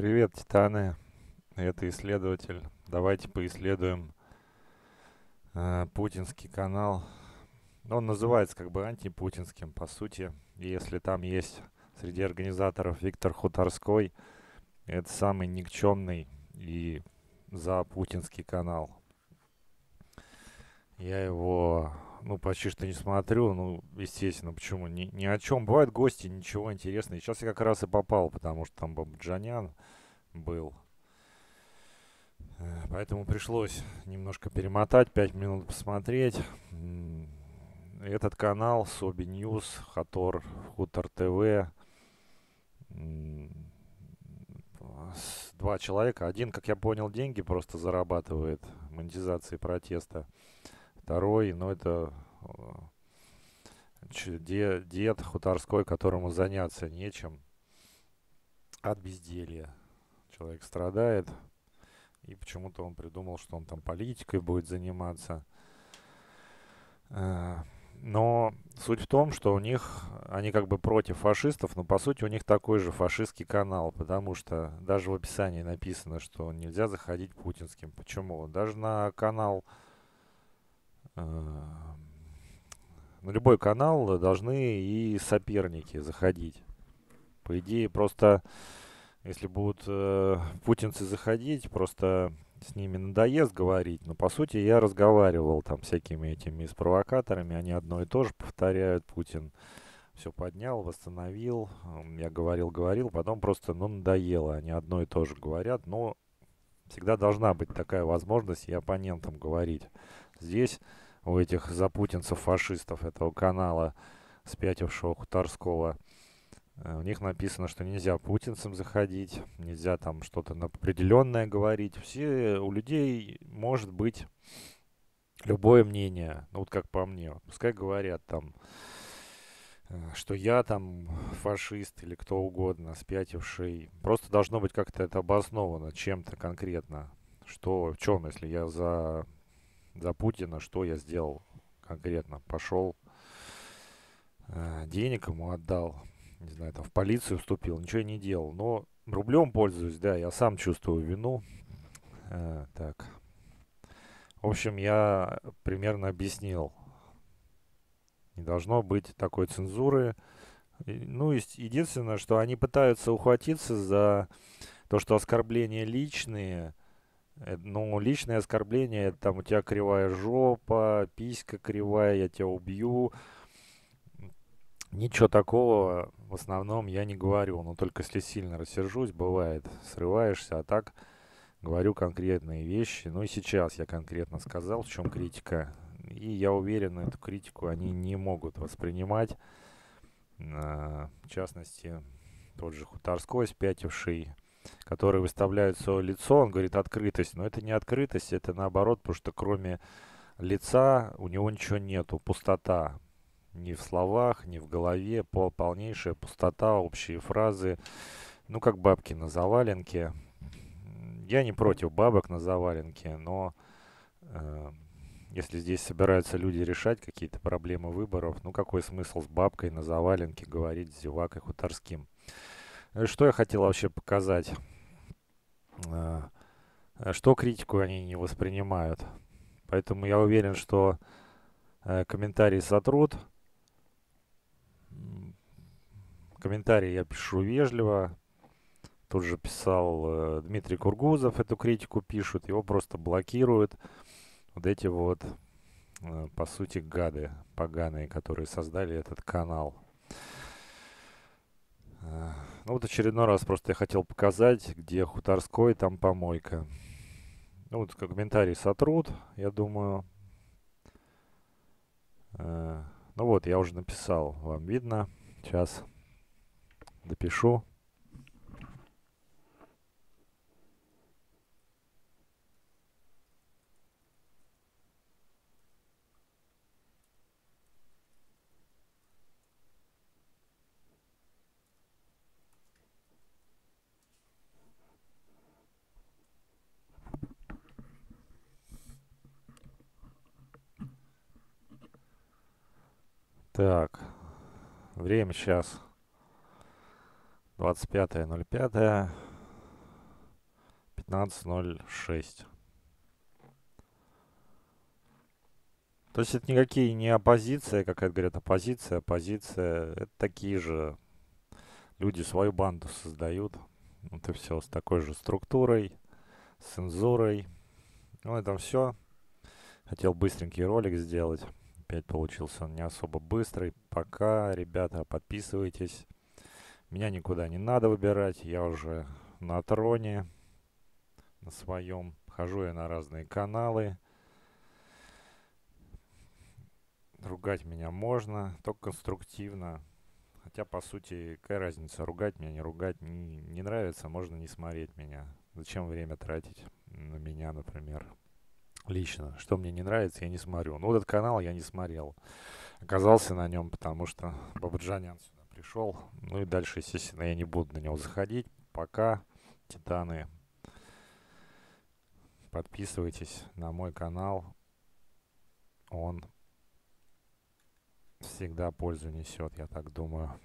Привет, Титаны! Это исследователь. Давайте поисследуем э, путинский канал. Он называется как бы антипутинским, по сути. И если там есть среди организаторов Виктор Хуторской, это самый никчемный и за путинский канал. Я его ну, почти что не смотрю. Ну, естественно, почему? Ни, ни о чем. Бывают гости, ничего интересного. И сейчас я как раз и попал, потому что там Джанян был. Э, поэтому пришлось немножко перемотать, 5 минут посмотреть. Этот канал, Соби Ньюс, Хатор, Хутор ТВ. Два человека. Один, как я понял, деньги просто зарабатывает монетизации протеста. Второй, ну это э, дед, дед хуторской, которому заняться нечем от безделья. Человек страдает, и почему-то он придумал, что он там политикой будет заниматься. Э, но суть в том, что у них, они как бы против фашистов, но по сути у них такой же фашистский канал, потому что даже в описании написано, что нельзя заходить путинским. Почему? Даже на канал Эм, на любой канал должны и соперники заходить. По идее, просто если будут э, путинцы заходить, просто с ними надоест говорить. Но по сути я разговаривал там всякими этими с провокаторами, они одно и то же повторяют. Путин все поднял, восстановил. Эм, я говорил, говорил, потом просто, ну, надоело. Они одно и то же говорят, но всегда должна быть такая возможность и оппонентам говорить. Здесь у этих запутинцев-фашистов этого канала, спятившего Хуторского. У э, них написано, что нельзя путинцам заходить, нельзя там что-то определенное говорить. Все у людей может быть любое мнение, ну вот как по мне. Пускай говорят там, э, что я там фашист или кто угодно, спятивший. Просто должно быть как-то это обосновано чем-то конкретно. Что, в чем, если я за за Путина, что я сделал конкретно. Пошел, э, денег ему отдал, не знаю, там в полицию вступил, ничего не делал. Но рублем пользуюсь, да, я сам чувствую вину. Э, так. В общем, я примерно объяснил. Не должно быть такой цензуры. Ну, единственное, что они пытаются ухватиться за то, что оскорбления личные, Э, ну, личные оскорбления там у тебя кривая жопа, писька кривая, я тебя убью. Ничего такого в основном я не говорю, но только если сильно рассержусь, бывает, срываешься, а так говорю конкретные вещи. Ну и сейчас я конкретно сказал, в чем критика. И я уверен, эту критику они не могут воспринимать. Э, в частности, тот же Хуторской, спятивший, которые выставляют свое лицо, он говорит открытость. Но это не открытость, это наоборот, потому что кроме лица у него ничего нету, пустота. Ни в словах, ни в голове, пол, полнейшая пустота, общие фразы. Ну, как бабки на заваленке. Я не против бабок на заваленке, но э, если здесь собираются люди решать какие-то проблемы выборов, ну какой смысл с бабкой на заваленке говорить с зевакой хуторским? Э, что я хотел вообще показать? Э, э, что критику они не воспринимают. Поэтому я уверен, что комментарии сотрут. Комментарии я пишу вежливо. Тут же писал Дмитрий Кургузов, эту критику пишут. Его просто блокируют вот эти вот, по сути, гады поганые, которые создали этот канал. Ну вот очередной раз просто я хотел показать, где Хуторской, там помойка. Ну вот комментарий сотрут, я думаю. Э, ну вот, я уже написал, вам видно. Сейчас допишу. Так, время сейчас 25.05, 15.06. То есть это никакие не оппозиция, как это говорят оппозиция, оппозиция. Это такие же люди свою банду создают. Это все с такой же структурой, с цензурой. Ну, это все. Хотел быстренький ролик сделать. Опять получился он не особо быстрый. Пока, ребята, подписывайтесь. Меня никуда не надо выбирать. Я уже на троне, на своем. Хожу я на разные каналы. Ругать меня можно, только конструктивно. Хотя, по сути, какая разница, ругать меня, не ругать. Не, не нравится, можно не смотреть меня. Зачем время тратить на меня, например лично, что мне не нравится, я не смотрю. Ну, вот этот канал я не смотрел. Оказался на нем, потому что Бабаджанян сюда пришел. Ну и дальше, естественно, я не буду на него заходить. Пока, Титаны, подписывайтесь на мой канал. Он всегда пользу несет, я так думаю.